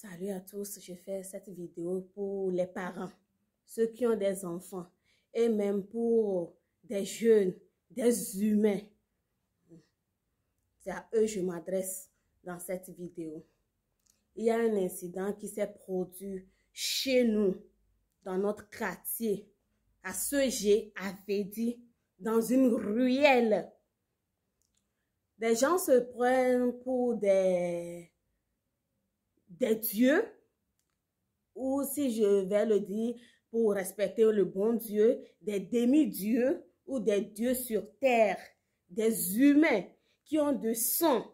Salut à tous, je fais cette vidéo pour les parents, ceux qui ont des enfants et même pour des jeunes, des humains. C'est à eux que je m'adresse dans cette vidéo. Il y a un incident qui s'est produit chez nous, dans notre quartier, à ce avait dit, dans une ruelle. Des gens se prennent pour des des dieux, ou si je vais le dire pour respecter le bon Dieu, des demi-dieux ou des dieux sur terre, des humains qui ont du sang,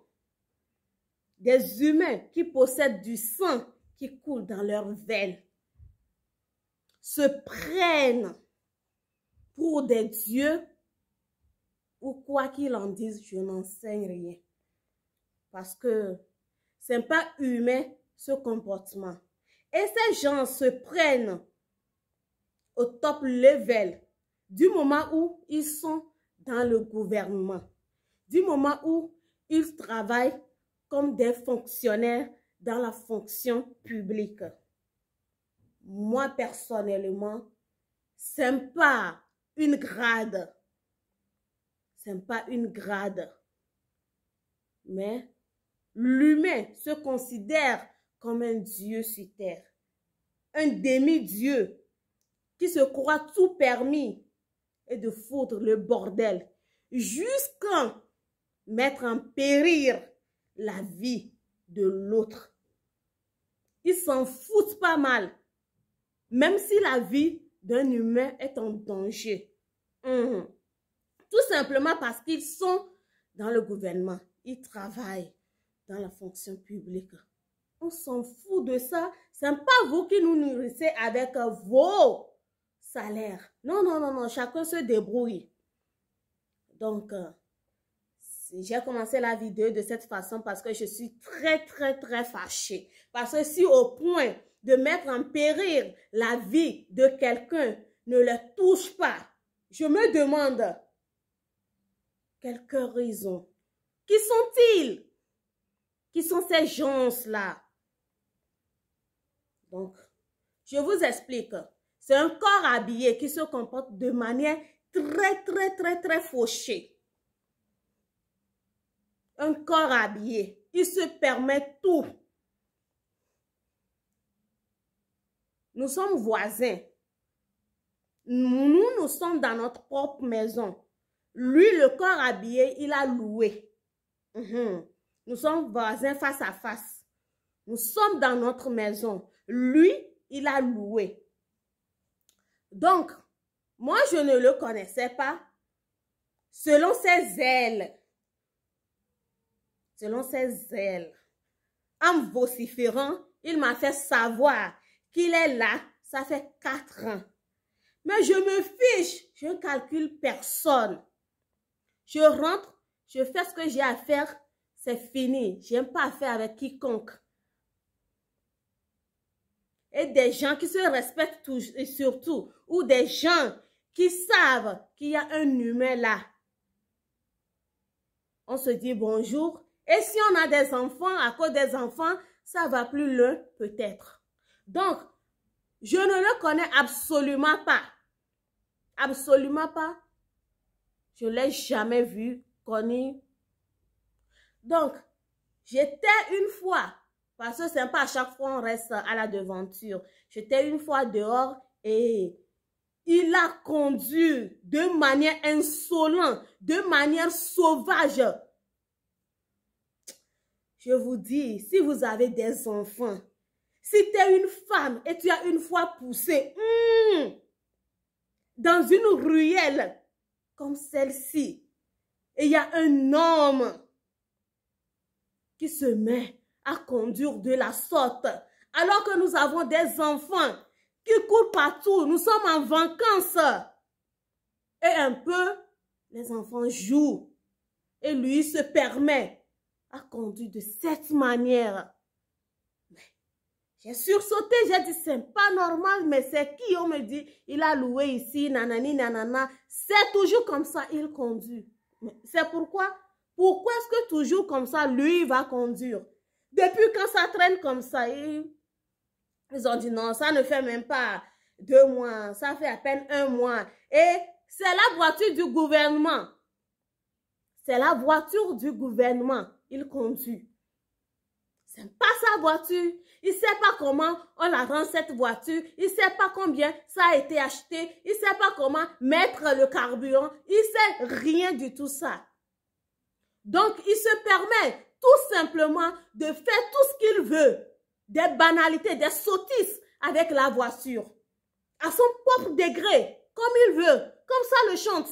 des humains qui possèdent du sang qui coule dans leurs veines, se prennent pour des dieux ou quoi qu'ils en dise, je n'enseigne rien. Parce que c'est pas humain ce comportement. Et ces gens se prennent au top level du moment où ils sont dans le gouvernement, du moment où ils travaillent comme des fonctionnaires dans la fonction publique. Moi, personnellement, c'est pas une grade. C'est pas une grade. Mais l'humain se considère comme un Dieu sur terre. Un demi-dieu qui se croit tout permis et de foutre le bordel jusqu'à mettre en péril la vie de l'autre. Ils s'en foutent pas mal, même si la vie d'un humain est en danger. Hum, hum. Tout simplement parce qu'ils sont dans le gouvernement, ils travaillent dans la fonction publique. On s'en fout de ça. Ce n'est pas vous qui nous nourrissez avec vos salaires. Non, non, non, non. Chacun se débrouille. Donc, euh, j'ai commencé la vidéo de cette façon parce que je suis très, très, très fâchée. Parce que si au point de mettre en péril la vie de quelqu'un ne le touche pas, je me demande, quelques raisons. Qui sont-ils? Qui sont ces gens-là? Donc, je vous explique. C'est un corps habillé qui se comporte de manière très, très, très, très fauchée. Un corps habillé. Il se permet tout. Nous sommes voisins. Nous, nous sommes dans notre propre maison. Lui, le corps habillé, il a loué. Mhm. Nous sommes voisins face à face. Nous sommes dans notre maison. Lui, il a loué. Donc, moi, je ne le connaissais pas. Selon ses ailes, selon ses ailes, en vociférant, il m'a fait savoir qu'il est là, ça fait quatre ans. Mais je me fiche, je ne calcule personne. Je rentre, je fais ce que j'ai à faire, c'est fini. Je n'aime pas faire avec quiconque et des gens qui se respectent et surtout, ou des gens qui savent qu'il y a un humain là. On se dit bonjour. Et si on a des enfants, à cause des enfants, ça va plus loin peut-être. Donc, je ne le connais absolument pas. Absolument pas. Je ne l'ai jamais vu, connu. Donc, j'étais une fois parce que c'est pas à chaque fois on reste à la devanture. J'étais une fois dehors et il a conduit de manière insolente, de manière sauvage. Je vous dis, si vous avez des enfants, si tu es une femme et tu as une fois poussé hmm, dans une ruelle comme celle-ci, et il y a un homme qui se met à conduire de la sorte. Alors que nous avons des enfants qui courent partout, nous sommes en vacances. Et un peu, les enfants jouent. Et lui se permet à conduire de cette manière. J'ai sursauté, j'ai dit, c'est pas normal, mais c'est qui On me dit, il a loué ici, nanani, nanana. C'est toujours comme ça, il conduit. C'est pourquoi Pourquoi est-ce que toujours comme ça, lui, va conduire depuis quand ça traîne comme ça, ils, ont dit non, ça ne fait même pas deux mois, ça fait à peine un mois. Et c'est la voiture du gouvernement. C'est la voiture du gouvernement. Il conduit. C'est pas sa voiture. Il sait pas comment on la rend cette voiture. Il sait pas combien ça a été acheté. Il sait pas comment mettre le carburant. Il sait rien du tout ça. Donc, il se permet tout simplement de faire tout ce qu'il veut, des banalités, des sottises avec la voiture, à son propre degré, comme il veut, comme ça le chante.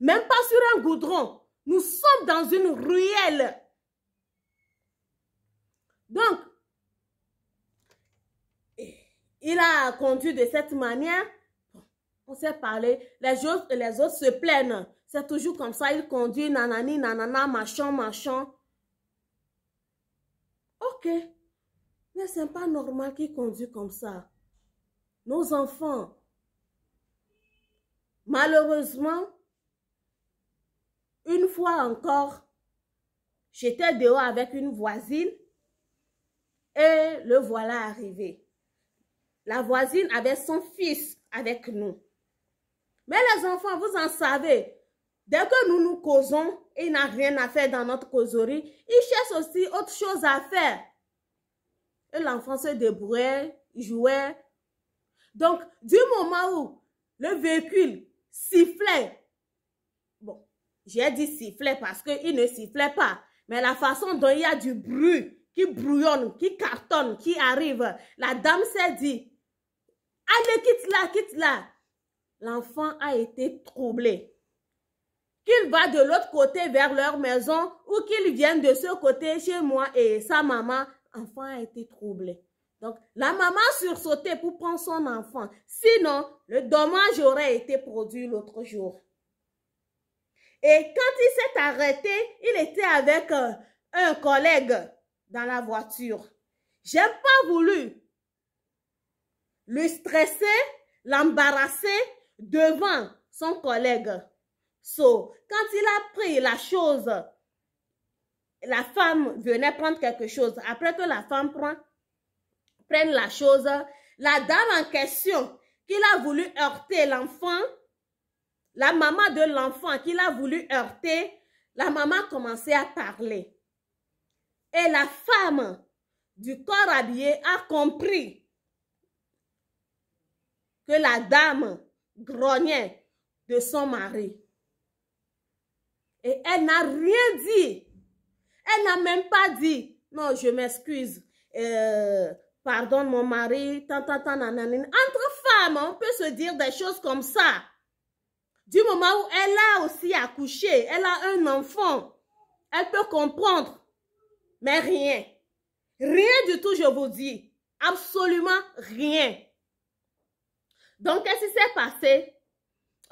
Même pas sur un goudron, nous sommes dans une ruelle. Donc, il a conduit de cette manière. On s'est parlé, les, autres, les autres se plaignent. C'est toujours comme ça, il conduit, nanani, nanana, machin, machin. Ok. Mais c'est pas normal qu'il conduit comme ça. Nos enfants, malheureusement, une fois encore, j'étais dehors avec une voisine et le voilà arrivé. La voisine avait son fils avec nous. Mais les enfants, vous en savez, Dès que nous nous causons, il n'a rien à faire dans notre causerie. Il cherche aussi autre chose à faire. Et l'enfant se débrouillait, jouait. Donc, du moment où le véhicule sifflait, bon, j'ai dit sifflait parce qu'il ne sifflait pas, mais la façon dont il y a du bruit qui brouillonne, qui cartonne, qui arrive, la dame s'est dit, allez, quitte-la, quitte-la. L'enfant a été troublé qu'il va de l'autre côté vers leur maison ou qu'il vienne de ce côté chez moi et sa maman, enfant a été troublé. Donc, la maman sursautait pour prendre son enfant. Sinon, le dommage aurait été produit l'autre jour. Et quand il s'est arrêté, il était avec un, euh, un collègue dans la voiture. J'ai pas voulu le stresser, l'embarrasser devant son collègue quand il a pris la chose, la femme venait prendre quelque chose. Après que la femme prend, prenne la chose, la dame en question, qu'il a voulu heurter l'enfant, la maman de l'enfant qu'il a voulu heurter, la maman commençait à parler. Et la femme du corps habillé a compris que la dame grognait de son mari. Et elle n'a rien dit. Elle n'a même pas dit, non, je m'excuse, pardon euh, pardonne mon mari, tant, Entre femmes, on peut se dire des choses comme ça. Du moment où elle a aussi accouché, elle a un enfant, elle peut comprendre. Mais rien. Rien du tout, je vous dis. Absolument rien. Donc, qu'est-ce qui s'est passé?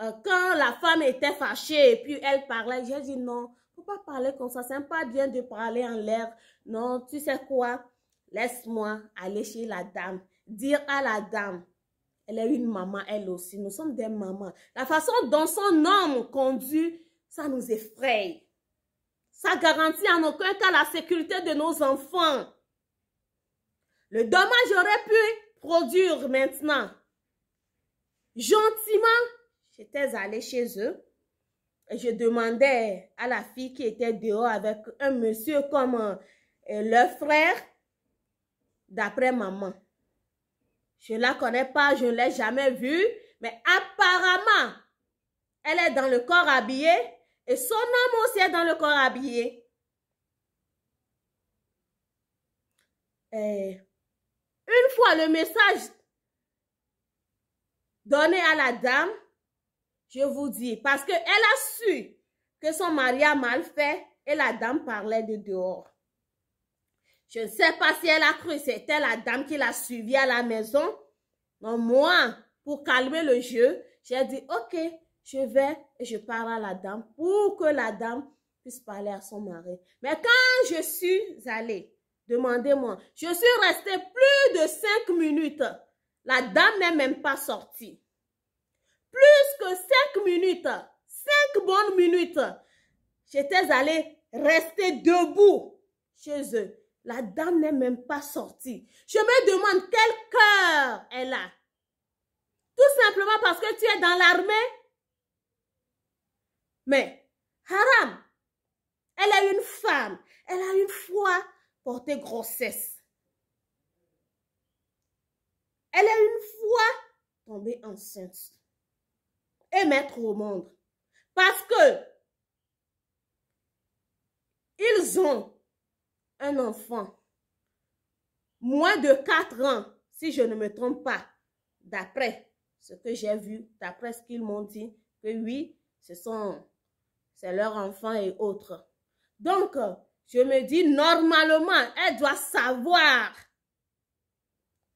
Euh, quand la femme était fâchée et puis elle parlait, j'ai dit non, faut pas parler comme ça, c'est pas bien de parler en l'air. Non, tu sais quoi, laisse-moi aller chez la dame, dire à la dame, elle est une maman elle aussi, nous sommes des mamans. La façon dont son homme conduit, ça nous effraie. Ça garantit en aucun cas la sécurité de nos enfants. Le dommage aurait pu produire maintenant. Gentiment, J'étais allée chez eux et je demandais à la fille qui était dehors avec un monsieur comme euh, leur frère, d'après maman. Je ne la connais pas, je ne l'ai jamais vue, mais apparemment, elle est dans le corps habillé et son homme aussi est dans le corps habillé. Et une fois le message donné à la dame, je vous dis, parce qu'elle a su que son mari a mal fait et la dame parlait de dehors. Je ne sais pas si elle a cru c'était la dame qui l'a suivie à la maison. Non moi, pour calmer le jeu, j'ai dit, OK, je vais et je parle à la dame pour que la dame puisse parler à son mari. Mais quand je suis allée, demandez-moi, je suis restée plus de cinq minutes. La dame n'est même pas sortie plus que cinq minutes, cinq bonnes minutes, j'étais allée rester debout chez eux. La dame n'est même pas sortie. Je me demande quel cœur elle a. Tout simplement parce que tu es dans l'armée. Mais Haram, elle est une femme. Elle a une fois porté grossesse. Elle a une fois tombée enceinte et mettre au monde. Parce que ils ont un enfant, moins de quatre ans, si je ne me trompe pas, d'après ce que j'ai vu, d'après ce qu'ils m'ont dit, que oui, ce sont, c'est leur enfant et autres. Donc, je me dis, normalement, elle doit savoir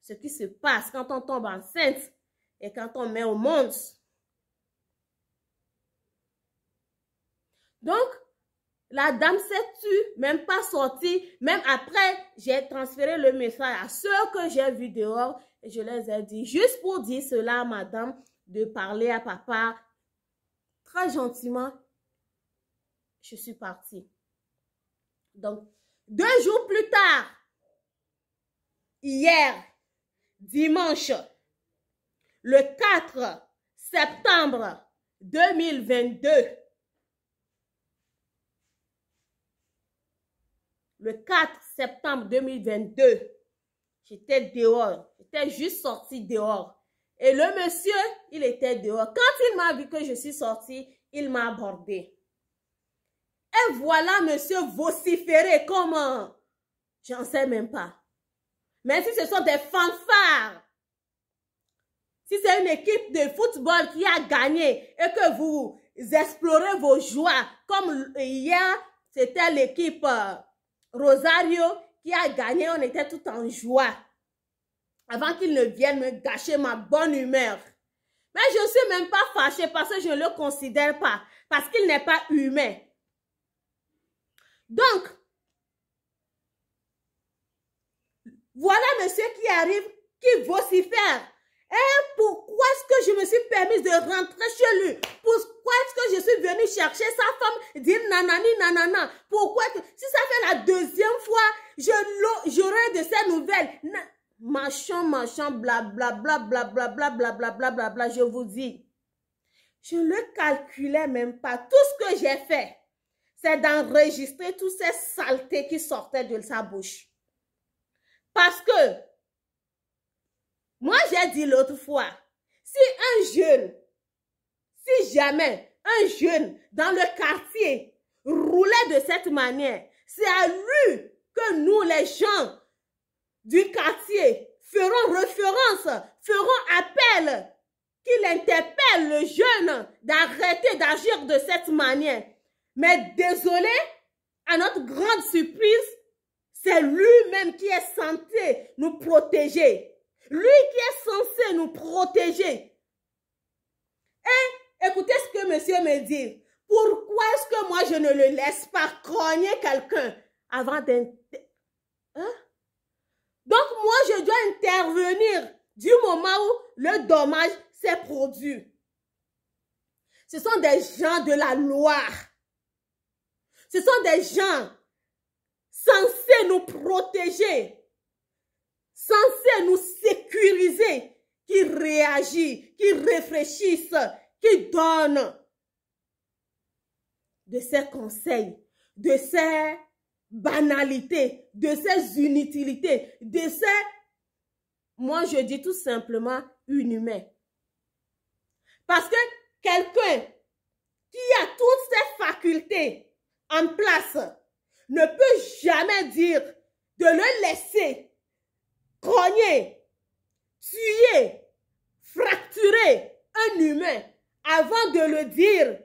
ce qui se passe quand on tombe enceinte et quand on met au monde Donc, la dame s'est tue, même pas sortie. Même après, j'ai transféré le message à ceux que j'ai vus dehors. Et je les ai dit, juste pour dire cela à madame, de parler à papa très gentiment. Je suis partie. Donc, deux jours plus tard, hier, dimanche, le 4 septembre 2022, le 4 septembre 2022. J'étais dehors. J'étais juste sortie dehors. Et le monsieur, il était dehors. Quand il m'a vu que je suis sortie, il m'a abordé. Et voilà monsieur vociféré comment J'en sais même pas. Mais si ce sont des fanfares, si c'est une équipe de football qui a gagné et que vous explorez vos joies, comme hier, c'était l'équipe euh, Rosario qui a gagné, on était tout en joie. Avant qu'il ne vienne me gâcher ma bonne humeur. Mais je ne suis même pas fâchée parce que je ne le considère pas. Parce qu'il n'est pas humain. Donc, voilà monsieur qui arrive, qui vocifère et pourquoi est-ce que je me suis permise de rentrer chez lui Pourquoi est-ce que je suis venue chercher sa femme dire nanani nanana Pourquoi est-ce que, si ça fait la deuxième fois, je j'aurai de ces nouvelles Machant, Machin, machin, blablabla, blablabla, blablabla, blablabla, je vous dis. Je ne calculais même pas. Tout ce que j'ai fait, c'est d'enregistrer toutes ces saletés qui sortaient de sa bouche. Parce que moi, j'ai dit l'autre fois, si un jeune, si jamais un jeune dans le quartier roulait de cette manière, c'est à lui que nous, les gens du quartier, ferons référence, ferons appel, qu'il interpelle le jeune d'arrêter d'agir de cette manière. Mais désolé, à notre grande surprise, c'est lui-même qui est censé nous protéger. Lui qui est censé nous protéger. Et écoutez ce que monsieur me dit. Pourquoi est-ce que moi je ne le laisse pas croigner quelqu'un avant d'un... Hein? Donc moi je dois intervenir du moment où le dommage s'est produit. Ce sont des gens de la loi. Ce sont des gens censés nous protéger censé nous sécuriser, qui réagit, qui réfléchisse, qui donne de ses conseils, de ces banalités, de ces inutilités, de ses, moi je dis tout simplement, inhumain, Parce que quelqu'un qui a toutes ses facultés en place ne peut jamais dire de le laisser cogner, tuer, fracturer un humain avant de le dire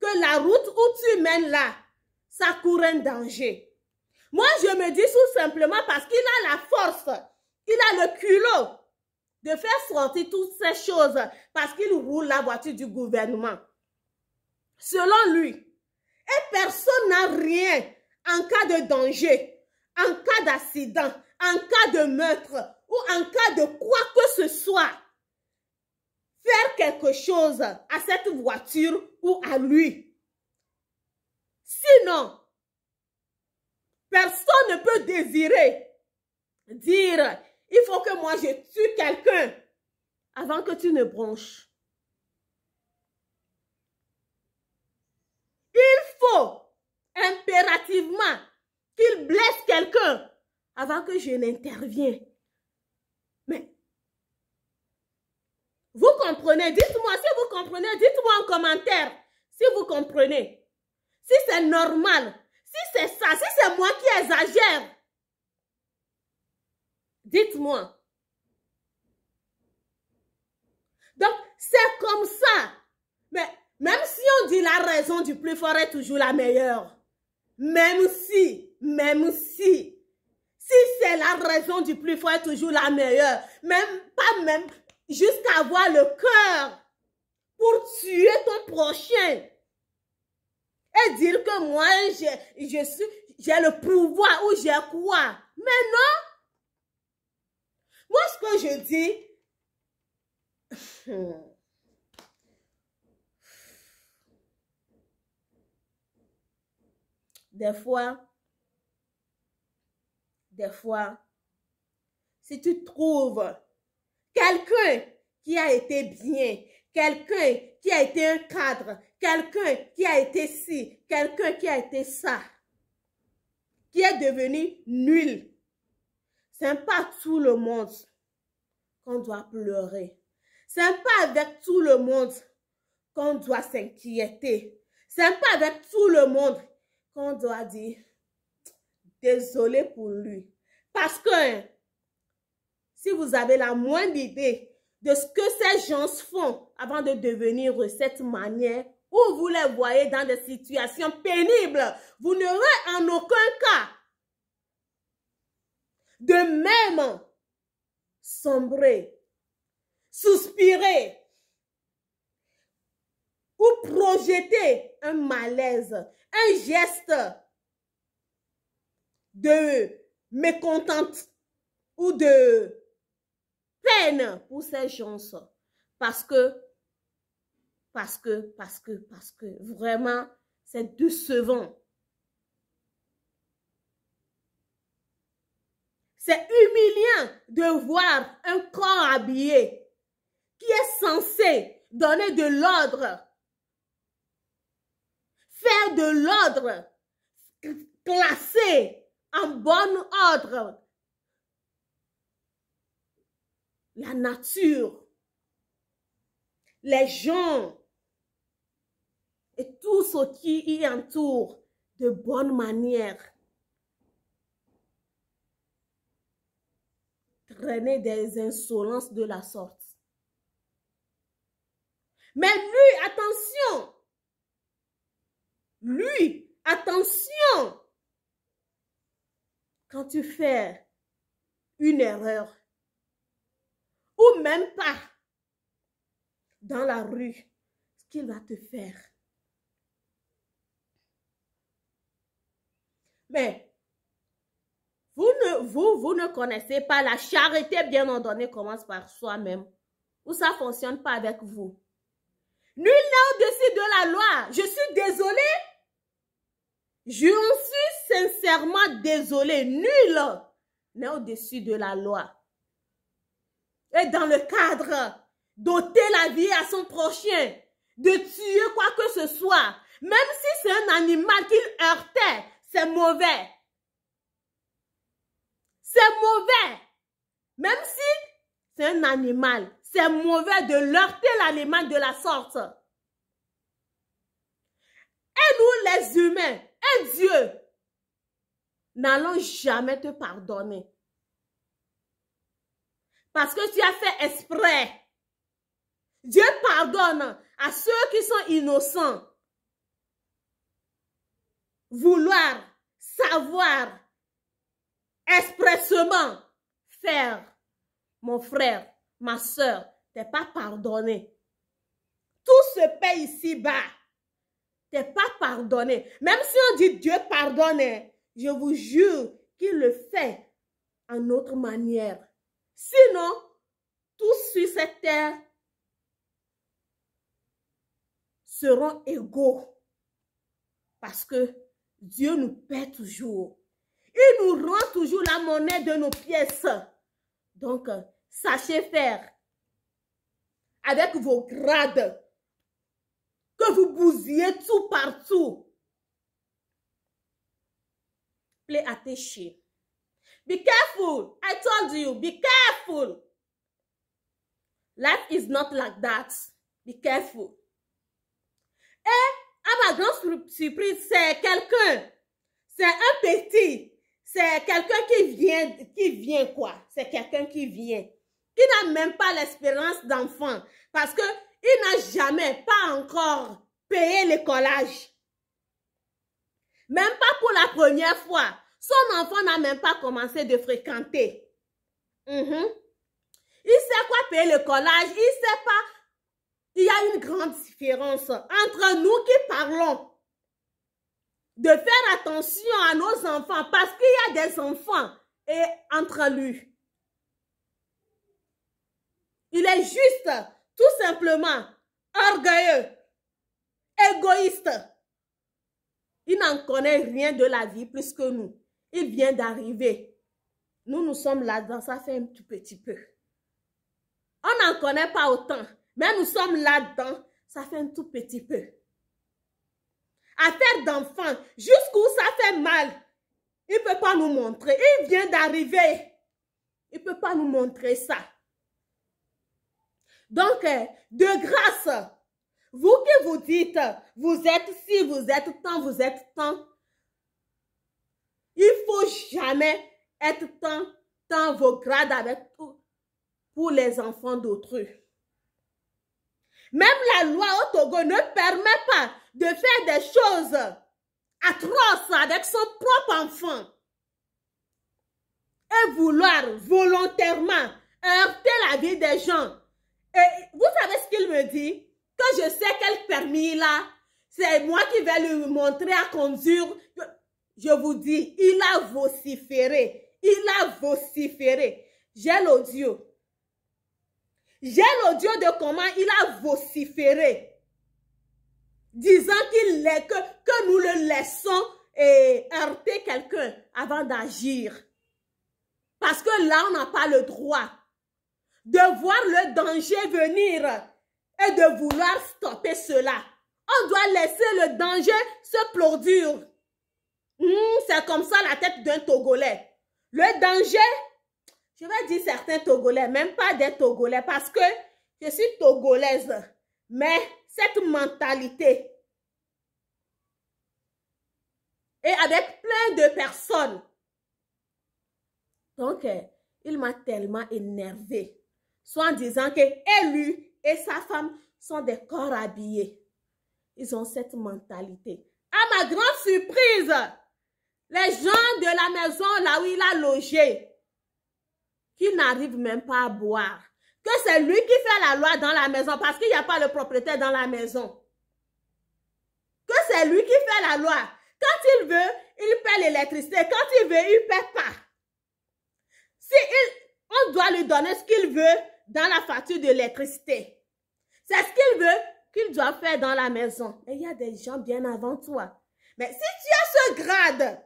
que la route où tu mènes là, ça court un danger. Moi, je me dis tout simplement parce qu'il a la force, il a le culot de faire sortir toutes ces choses parce qu'il roule la voiture du gouvernement. Selon lui, et personne n'a rien en cas de danger, en cas d'accident, en cas de meurtre ou en cas de quoi que ce soit, faire quelque chose à cette voiture ou à lui. Sinon, personne ne peut désirer dire, il faut que moi je tue quelqu'un avant que tu ne bronches. Il faut impérativement qu'il blesse quelqu'un avant que je n'intervienne. Mais, vous comprenez, dites-moi, si vous comprenez, dites-moi en commentaire si vous comprenez. Si c'est normal, si c'est ça, si c'est moi qui exagère. Dites-moi. Donc, c'est comme ça. Mais même si on dit la raison du plus fort est toujours la meilleure. Même si, même si c'est la raison du plus fort toujours la meilleure, même pas même jusqu'à avoir le cœur pour tuer ton prochain et dire que moi je suis j'ai le pouvoir ou j'ai quoi. Mais non. Moi ce que je dis des fois des fois, si tu trouves quelqu'un qui a été bien, quelqu'un qui a été un cadre, quelqu'un qui a été ci, quelqu'un qui a été ça, qui est devenu nul, c'est pas tout le monde qu'on doit pleurer. C'est pas avec tout le monde qu'on doit s'inquiéter. C'est pas avec tout le monde qu'on doit dire Désolé pour lui. Parce que hein, si vous avez la moindre idée de ce que ces gens font avant de devenir de cette manière, ou vous les voyez dans des situations pénibles, vous n'aurez en aucun cas de même sombrer, suspirer ou projeter un malaise, un geste de mécontente ou de peine pour ces gens Parce que, parce que, parce que, parce que, vraiment, c'est décevant. C'est humiliant de voir un corps habillé qui est censé donner de l'ordre, faire de l'ordre, classer en bon ordre. La nature, les gens et tout ce qui y entoure de bonne manière. Traîner des insolences de la sorte. Mais lui, attention! Lui, attention! quand tu fais une erreur, ou même pas, dans la rue, ce qu'il va te faire. Mais vous ne, vous, ne connaissez pas la charité bien ordonnée commence par soi-même. Ou ça ne fonctionne pas avec vous. Nul n'est au-dessus de la loi. Je suis désolée je suis sincèrement désolé. Nul n'est au-dessus de la loi. Et dans le cadre d'ôter la vie à son prochain, de tuer quoi que ce soit, même si c'est un animal qu'il heurtait, c'est mauvais. C'est mauvais. Même si c'est un animal, c'est mauvais de l'heurter, l'animal de la sorte. Et nous, les humains, et eh, Dieu n'allons jamais te pardonner. Parce que tu as fait exprès. Dieu pardonne à ceux qui sont innocents. Vouloir, savoir, expressement faire, mon frère, ma soeur, t'es pas pardonné. Tout se pays ici-bas t'es pas pardonné. Même si on dit Dieu pardonne, je vous jure qu'il le fait en autre manière. Sinon, tous sur cette terre seront égaux parce que Dieu nous paie toujours. Il nous rend toujours la monnaie de nos pièces. Donc, sachez faire avec vos grades que vous bousillez tout partout. Play attention. Be careful. I told you, be careful. Life is not like that. Be careful. Et eh, à ma grande surprise, c'est quelqu'un. C'est un petit. C'est quelqu'un qui vient, qui vient quoi? C'est quelqu'un qui vient. Qui n'a même pas l'espérance d'enfant. Parce que il n'a jamais, pas encore, payé le collage. Même pas pour la première fois. Son enfant n'a même pas commencé de fréquenter. Mhm. Il sait quoi payer le collage. Il sait pas. Il y a une grande différence entre nous qui parlons de faire attention à nos enfants parce qu'il y a des enfants et entre lui. Il est juste tout simplement, orgueilleux, égoïste. Il n'en connaît rien de la vie plus que nous. Il vient d'arriver. Nous, nous sommes là-dedans, ça fait un tout petit peu. On n'en connaît pas autant, mais nous sommes là-dedans, ça fait un tout petit peu. Affaire d'enfant, jusqu'où ça fait mal, il ne peut pas nous montrer. Il vient d'arriver. Il ne peut pas nous montrer ça. Donc, euh, de grâce, vous qui vous dites, vous êtes si, vous êtes tant, vous êtes tant, il faut jamais être tant, tant vos grades avec pour les enfants d'autrui. Même la loi au Togo ne permet pas de faire des choses atroces avec son propre enfant et vouloir volontairement heurter la vie des gens et vous savez ce qu'il me dit Que je sais quel permis il a. C'est moi qui vais lui montrer à conduire. Je vous dis, il a vociféré. Il a vociféré. J'ai l'audio. J'ai l'audio de comment il a vociféré. Disant qu'il est que, que nous le laissons et eh, heurter quelqu'un avant d'agir. Parce que là, on n'a pas le droit de voir le danger venir et de vouloir stopper cela. On doit laisser le danger se produire. Hmm, c'est comme ça la tête d'un Togolais. Le danger, je vais dire certains Togolais, même pas des Togolais, parce que je suis Togolaise. Mais cette mentalité, et avec plein de personnes. Donc, il m'a tellement énervée soit en disant que lui et sa femme sont des corps habillés. Ils ont cette mentalité. À ma grande surprise, les gens de la maison là où il a logé, qui n'arrive même pas à boire, que c'est lui qui fait la loi dans la maison parce qu'il n'y a pas le propriétaire dans la maison, que c'est lui qui fait la loi. Quand il veut, il paie l'électricité. Quand il veut, il ne paie pas. Si on doit lui donner ce qu'il veut, dans la facture de l'électricité. C'est ce qu'il veut qu'il doit faire dans la maison. Mais il y a des gens bien avant toi. Mais si tu as ce grade,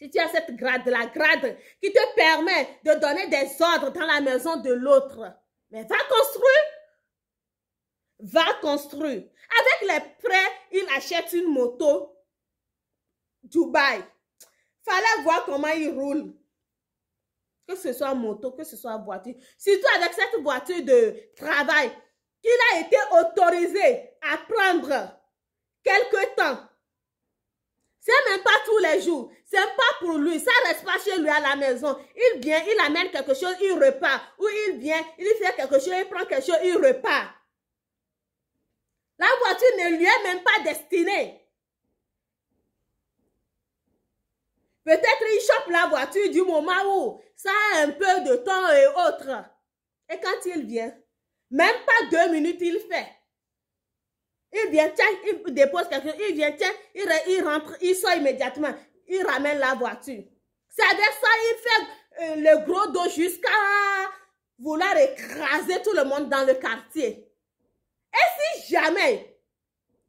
si tu as cette grade, la grade qui te permet de donner des ordres dans la maison de l'autre, mais va construire. Va construire. Avec les prêts, il achète une moto. Dubaï. Fallait voir comment il roule que ce soit moto, que ce soit voiture, surtout avec cette voiture de travail qu'il a été autorisé à prendre quelque temps. C'est même pas tous les jours. C'est pas pour lui. Ça reste pas chez lui à la maison. Il vient, il amène quelque chose, il repart. Ou il vient, il fait quelque chose, il prend quelque chose, il repart. La voiture ne lui est même pas destinée. Peut-être il chope la voiture du moment où ça a un peu de temps et autres. Et quand il vient, même pas deux minutes, il fait. Il vient, tiens, il dépose quelque chose, il vient, tiens, il, il rentre, il sort immédiatement, il ramène la voiture. C'est-à-dire ça, il fait euh, le gros dos jusqu'à vouloir écraser tout le monde dans le quartier. Et si jamais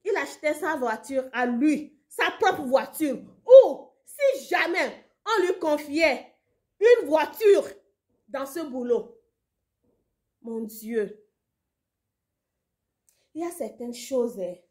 il achetait sa voiture à lui, sa propre voiture, ou jamais on lui confiait une voiture dans ce boulot. Mon Dieu, il y a certaines choses hein.